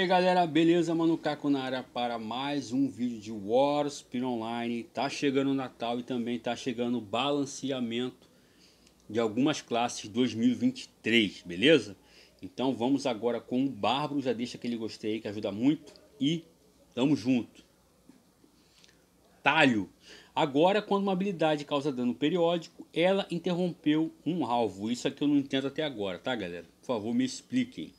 aí galera, beleza? Mano Caco na área para mais um vídeo de Warspin Online. Tá chegando o Natal e também tá chegando o balanceamento de algumas classes 2023, beleza? Então vamos agora com o Bárbaro, já deixa aquele gostei aí que ajuda muito e tamo junto. Talho. Agora quando uma habilidade causa dano periódico, ela interrompeu um alvo. Isso aqui é eu não entendo até agora, tá galera? Por favor me expliquem.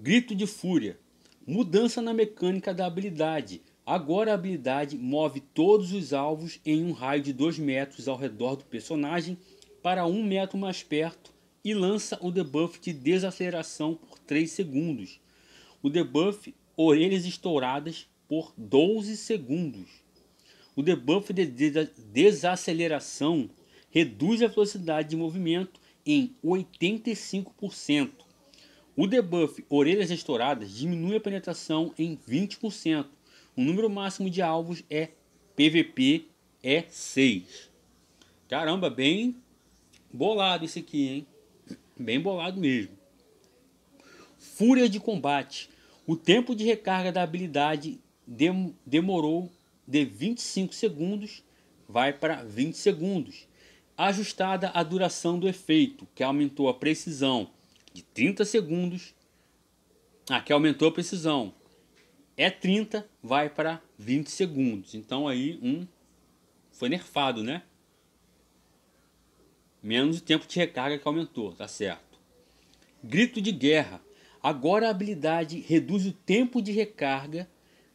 Grito de fúria. Mudança na mecânica da habilidade. Agora a habilidade move todos os alvos em um raio de 2 metros ao redor do personagem para 1 um metro mais perto e lança o debuff de desaceleração por 3 segundos. O debuff orelhas estouradas por 12 segundos. O debuff de desaceleração reduz a velocidade de movimento em 85% o debuff Orelhas Estouradas diminui a penetração em 20%. O número máximo de alvos é PVP é 6. Caramba, bem bolado esse aqui, hein? Bem bolado mesmo. Fúria de combate. O tempo de recarga da habilidade dem demorou de 25 segundos, vai para 20 segundos. Ajustada a duração do efeito, que aumentou a precisão de 30 segundos. Aqui ah, aumentou a precisão. É 30, vai para 20 segundos. Então aí um foi nerfado, né? Menos o tempo de recarga que aumentou, tá certo. Grito de guerra. Agora a habilidade reduz o tempo de recarga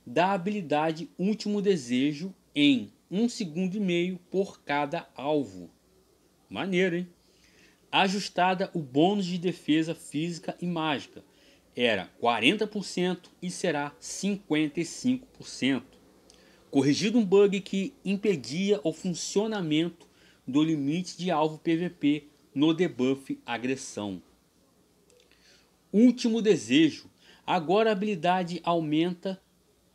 da habilidade Último Desejo em 1 um segundo e meio por cada alvo. Maneiro, hein? ajustada o bônus de defesa física e mágica. Era 40% e será 55%. Corrigido um bug que impedia o funcionamento do limite de alvo PVP no debuff agressão. Último desejo. Agora a habilidade aumenta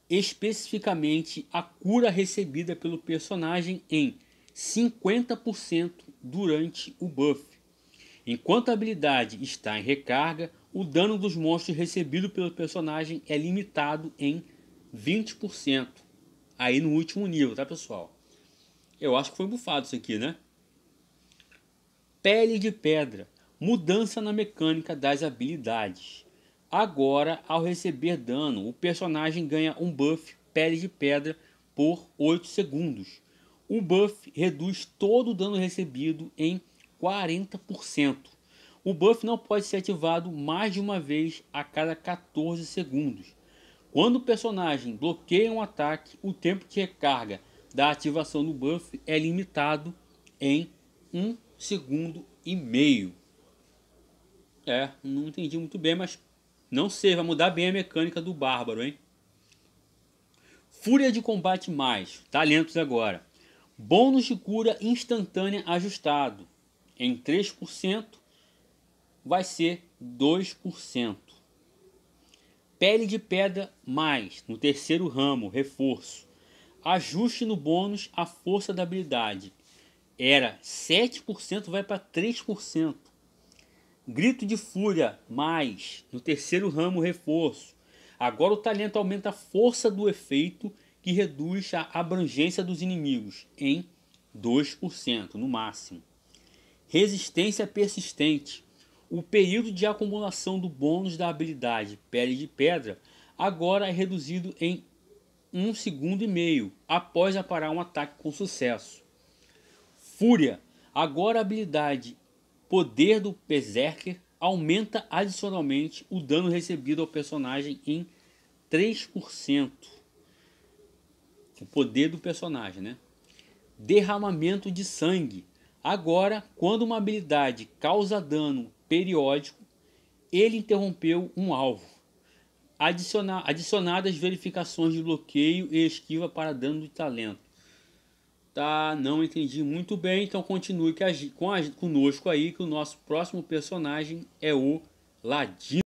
especificamente a cura recebida pelo personagem em 50% durante o buff. Enquanto a habilidade está em recarga, o dano dos monstros recebido pelo personagem é limitado em 20%. Aí no último nível, tá pessoal? Eu acho que foi bufado isso aqui, né? Pele de pedra. Mudança na mecânica das habilidades. Agora, ao receber dano, o personagem ganha um buff pele de pedra por 8 segundos. O buff reduz todo o dano recebido em 40%. O buff não pode ser ativado mais de uma vez a cada 14 segundos. Quando o personagem bloqueia um ataque, o tempo de recarga da ativação do buff é limitado em 1 segundo e meio. É, não entendi muito bem, mas não sei, vai mudar bem a mecânica do Bárbaro, hein? Fúria de combate mais, talentos agora. Bônus de cura instantânea ajustado em 3%, vai ser 2%. Pele de pedra mais, no terceiro ramo, reforço. Ajuste no bônus a força da habilidade. Era 7%, vai para 3%. Grito de fúria mais, no terceiro ramo, reforço. Agora o talento aumenta a força do efeito que reduz a abrangência dos inimigos em 2% no máximo. Resistência persistente. O período de acumulação do bônus da habilidade Pele de Pedra agora é reduzido em 1 um segundo e meio após aparar um ataque com sucesso. Fúria. Agora a habilidade Poder do Berserker aumenta adicionalmente o dano recebido ao personagem em 3%. O poder do personagem, né? Derramamento de sangue. Agora, quando uma habilidade causa dano periódico, ele interrompeu um alvo. Adiciona, adicionadas verificações de bloqueio e esquiva para dano de talento. Tá, não entendi muito bem, então continue com a, conosco aí que o nosso próximo personagem é o Ladino.